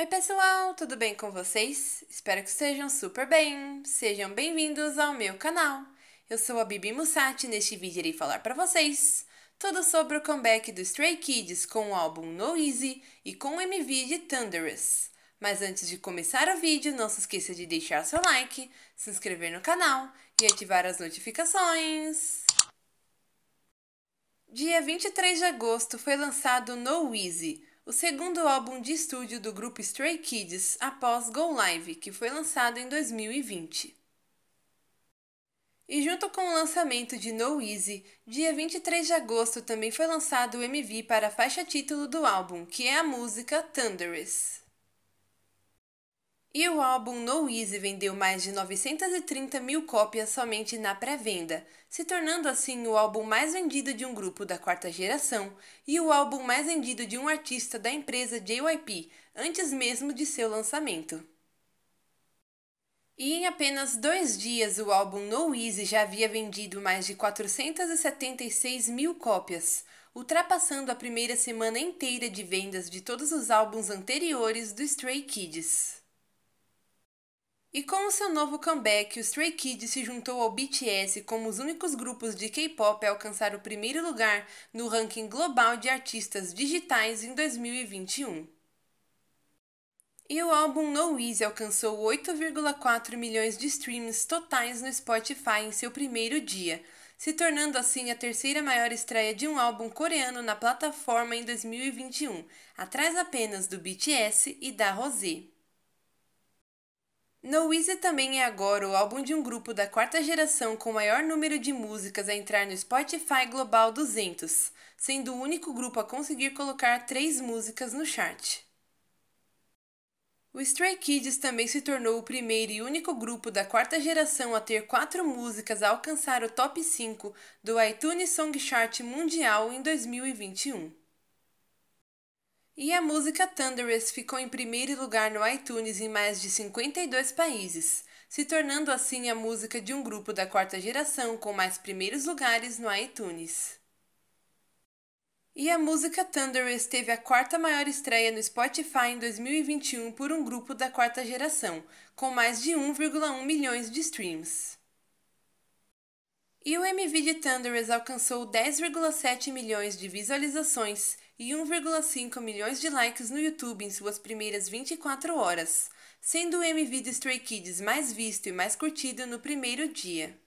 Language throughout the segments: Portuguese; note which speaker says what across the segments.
Speaker 1: Oi, pessoal, tudo bem com vocês? Espero que estejam super bem. Sejam bem-vindos ao meu canal. Eu sou a Bibi Musati e neste vídeo irei falar para vocês tudo sobre o comeback do Stray Kids com o álbum No Easy e com o MV de Thunderous. Mas antes de começar o vídeo, não se esqueça de deixar seu like, se inscrever no canal e ativar as notificações. Dia 23 de agosto foi lançado No Easy, o segundo álbum de estúdio do grupo Stray Kids após Go Live, que foi lançado em 2020. E junto com o lançamento de No Easy, dia 23 de agosto também foi lançado o MV para a faixa título do álbum, que é a música Thunderous. E o álbum No Easy vendeu mais de 930 mil cópias somente na pré-venda, se tornando assim o álbum mais vendido de um grupo da quarta geração e o álbum mais vendido de um artista da empresa JYP, antes mesmo de seu lançamento. E em apenas dois dias, o álbum No Easy já havia vendido mais de 476 mil cópias, ultrapassando a primeira semana inteira de vendas de todos os álbuns anteriores do Stray Kids. E com o seu novo comeback, o Stray Kids se juntou ao BTS como os únicos grupos de K-pop a alcançar o primeiro lugar no ranking global de artistas digitais em 2021. E o álbum No Easy alcançou 8,4 milhões de streams totais no Spotify em seu primeiro dia, se tornando assim a terceira maior estreia de um álbum coreano na plataforma em 2021, atrás apenas do BTS e da Rosé. No Weezer também é agora o álbum de um grupo da quarta geração com o maior número de músicas a entrar no Spotify Global 200, sendo o único grupo a conseguir colocar três músicas no chart. O Stray Kids também se tornou o primeiro e único grupo da quarta geração a ter quatro músicas a alcançar o top 5 do iTunes Song Chart Mundial em 2021. E a música Thunderous ficou em primeiro lugar no iTunes em mais de 52 países, se tornando assim a música de um grupo da quarta geração com mais primeiros lugares no iTunes. E a música Thunderous teve a quarta maior estreia no Spotify em 2021 por um grupo da quarta geração, com mais de 1,1 milhões de streams. E o MV de Thunderous alcançou 10,7 milhões de visualizações e 1,5 milhões de likes no YouTube em suas primeiras 24 horas, sendo o MV de Stray Kids mais visto e mais curtido no primeiro dia.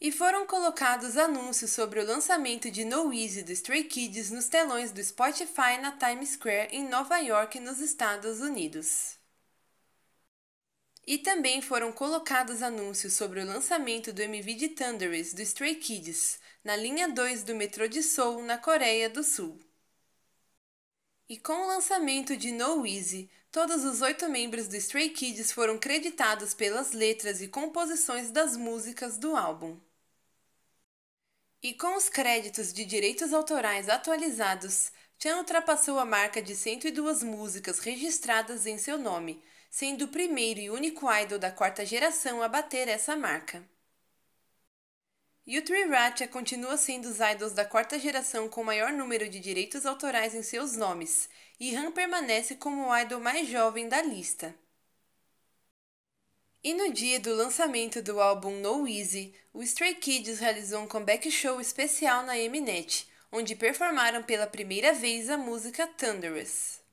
Speaker 1: E foram colocados anúncios sobre o lançamento de No Easy do Stray Kids nos telões do Spotify na Times Square em Nova York, nos Estados Unidos. E também foram colocados anúncios sobre o lançamento do MV de Thunderous do Stray Kids, na linha 2 do metrô de Seoul, na Coreia do Sul. E com o lançamento de No Easy, todos os oito membros do Stray Kids foram creditados pelas letras e composições das músicas do álbum. E com os créditos de direitos autorais atualizados, Chan ultrapassou a marca de 102 músicas registradas em seu nome, sendo o primeiro e único idol da quarta geração a bater essa marca. E o continua sendo os idols da quarta geração com maior número de direitos autorais em seus nomes, e Han permanece como o idol mais jovem da lista. E no dia do lançamento do álbum No Easy, o Stray Kids realizou um comeback show especial na Mnet, onde performaram pela primeira vez a música Thunderous.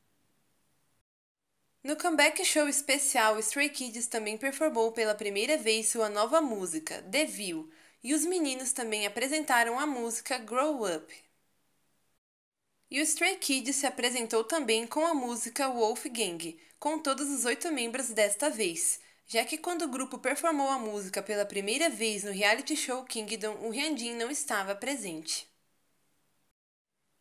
Speaker 1: No comeback show especial, Stray Kids também performou pela primeira vez sua nova música, The View, e os meninos também apresentaram a música Grow Up. E o Stray Kids se apresentou também com a música Wolfgang, com todos os oito membros desta vez, já que quando o grupo performou a música pela primeira vez no reality show Kingdom, o Hyunjin não estava presente.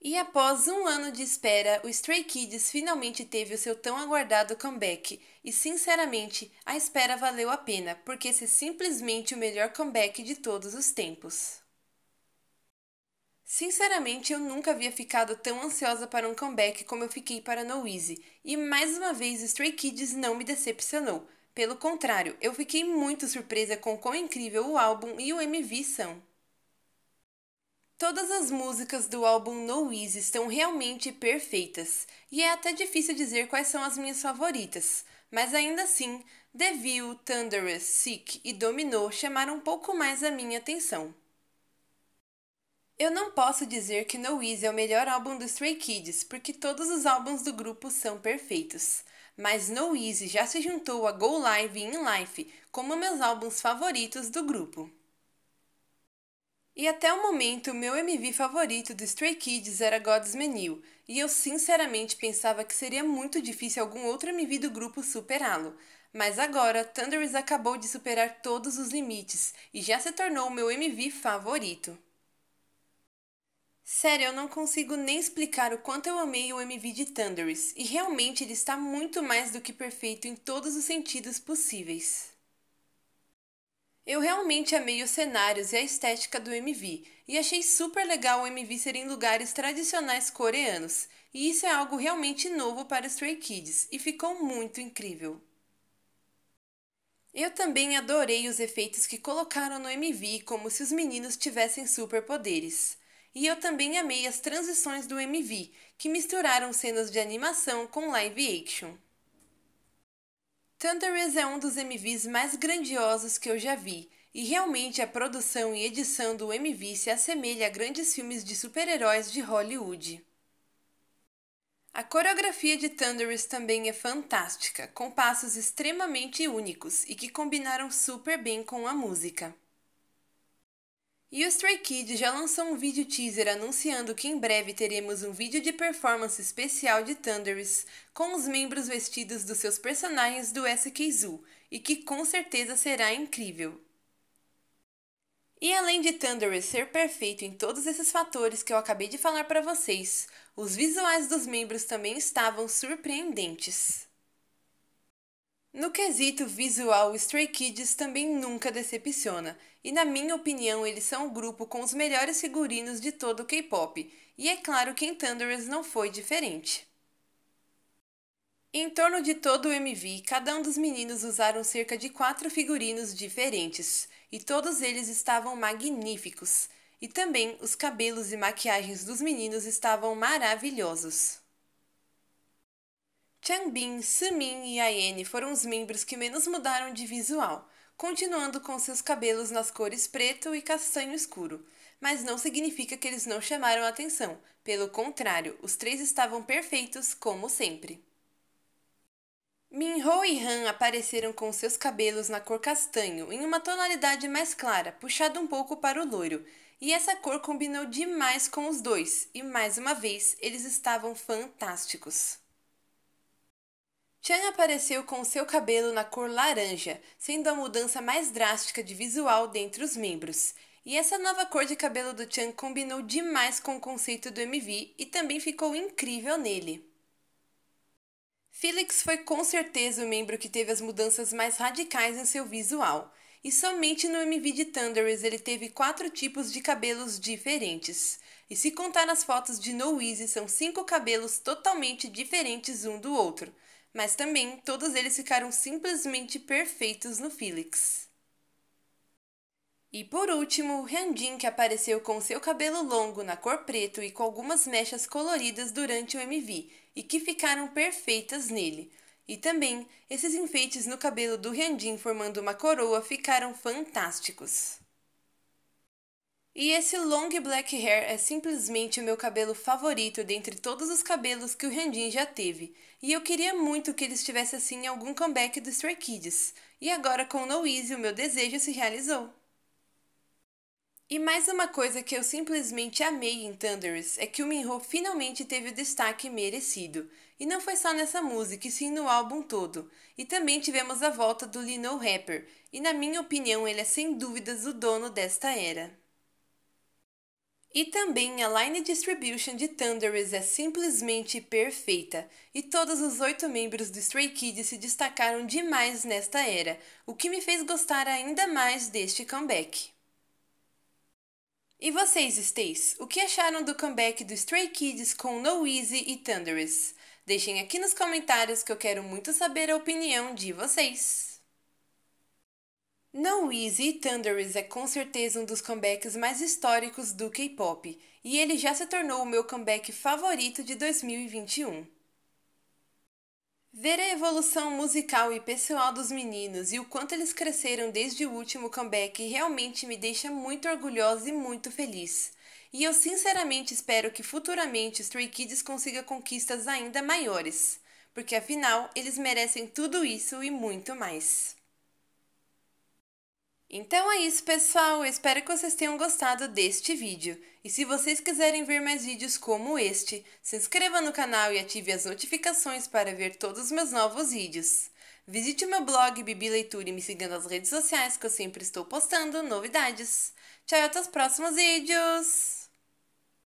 Speaker 1: E após um ano de espera, o Stray Kids finalmente teve o seu tão aguardado comeback. E sinceramente, a espera valeu a pena, porque esse é simplesmente o melhor comeback de todos os tempos. Sinceramente, eu nunca havia ficado tão ansiosa para um comeback como eu fiquei para No Easy, e mais uma vez Stray Kids não me decepcionou. Pelo contrário, eu fiquei muito surpresa com quão incrível o álbum e o MV são. Todas as músicas do álbum No Easy estão realmente perfeitas, e é até difícil dizer quais são as minhas favoritas, mas ainda assim, The View, Thunderous, Sick e Domino chamaram um pouco mais a minha atenção. Eu não posso dizer que No Easy é o melhor álbum dos Stray Kids, porque todos os álbuns do grupo são perfeitos. Mas No Easy já se juntou a Go Live e In Life como meus álbuns favoritos do grupo. E até o momento, meu MV favorito do Stray Kids era God's Menu, e eu sinceramente pensava que seria muito difícil algum outro MV do grupo superá-lo. Mas agora, Thunderous acabou de superar todos os limites e já se tornou o meu MV favorito. Sério, eu não consigo nem explicar o quanto eu amei o MV de Thunderous, e realmente ele está muito mais do que perfeito em todos os sentidos possíveis. Eu realmente amei os cenários e a estética do MV, e achei super legal o MV ser em lugares tradicionais coreanos, e isso é algo realmente novo para Stray Kids, e ficou muito incrível. Eu também adorei os efeitos que colocaram no MV, como se os meninos tivessem superpoderes. E eu também amei as transições do MV, que misturaram cenas de animação com live action. Thunderous é um dos MVs mais grandiosos que eu já vi, e realmente a produção e edição do MV se assemelha a grandes filmes de super-heróis de Hollywood. A coreografia de Thunderous também é fantástica, com passos extremamente únicos e que combinaram super bem com a música. E o Stray Kids já lançou um vídeo teaser anunciando que em breve teremos um vídeo de performance especial de Thunderous com os membros vestidos dos seus personagens do SKZoo, e que com certeza será incrível. E além de Thunderous ser perfeito em todos esses fatores que eu acabei de falar para vocês, os visuais dos membros também estavam surpreendentes. No quesito visual, Stray Kids também nunca decepciona, e na minha opinião eles são o grupo com os melhores figurinos de todo o K-pop, e é claro que em Thunderous não foi diferente. Em torno de todo o MV, cada um dos meninos usaram cerca de quatro figurinos diferentes, e todos eles estavam magníficos, e também os cabelos e maquiagens dos meninos estavam maravilhosos. Changbin, Sumin e Aene foram os membros que menos mudaram de visual, continuando com seus cabelos nas cores preto e castanho escuro. Mas não significa que eles não chamaram atenção, pelo contrário, os três estavam perfeitos, como sempre. Minho e Han apareceram com seus cabelos na cor castanho, em uma tonalidade mais clara, puxada um pouco para o loiro, e essa cor combinou demais com os dois, e mais uma vez eles estavam fantásticos. Chan apareceu com seu cabelo na cor laranja, sendo a mudança mais drástica de visual dentre os membros. E essa nova cor de cabelo do Chan combinou demais com o conceito do MV e também ficou incrível nele. Felix foi com certeza o membro que teve as mudanças mais radicais em seu visual, e somente no MV de Thunderous ele teve quatro tipos de cabelos diferentes. E se contar as fotos de No Easy, são cinco cabelos totalmente diferentes um do outro mas também todos eles ficaram simplesmente perfeitos no Felix. E por último, Randin, que apareceu com seu cabelo longo na cor preto e com algumas mechas coloridas durante o MV, e que ficaram perfeitas nele. E também, esses enfeites no cabelo do Randin formando uma coroa ficaram fantásticos. E esse long black hair é simplesmente o meu cabelo favorito dentre todos os cabelos que o Hyunjin já teve. E eu queria muito que ele estivesse assim em algum comeback do Stray Kids. E agora com No Easy o meu desejo se realizou. E mais uma coisa que eu simplesmente amei em Thunderous é que o Minho finalmente teve o destaque merecido. E não foi só nessa música, e sim no álbum todo. E também tivemos a volta do Lino Rapper, e na minha opinião ele é sem dúvidas o dono desta era. E também a line distribution de Thunderous é simplesmente perfeita, e todos os oito membros do Stray Kids se destacaram demais nesta era, o que me fez gostar ainda mais deste comeback. E vocês, Stays, o que acharam do comeback do Stray Kids com No Easy e Thunderous? Deixem aqui nos comentários que eu quero muito saber a opinião de vocês. Não Easy Thunderous é com certeza um dos comebacks mais históricos do K-pop, e ele já se tornou o meu comeback favorito de 2021. Ver a evolução musical e pessoal dos meninos e o quanto eles cresceram desde o último comeback realmente me deixa muito orgulhosa e muito feliz. E eu sinceramente espero que futuramente Stray Kids consiga conquistas ainda maiores, porque afinal eles merecem tudo isso e muito mais. Então é isso, pessoal. Eu espero que vocês tenham gostado deste vídeo. E se vocês quiserem ver mais vídeos como este, se inscreva no canal e ative as notificações para ver todos os meus novos vídeos. Visite o meu blog Bibi Leitura e me siga nas redes sociais que eu sempre estou postando novidades. Tchau e até os próximos vídeos!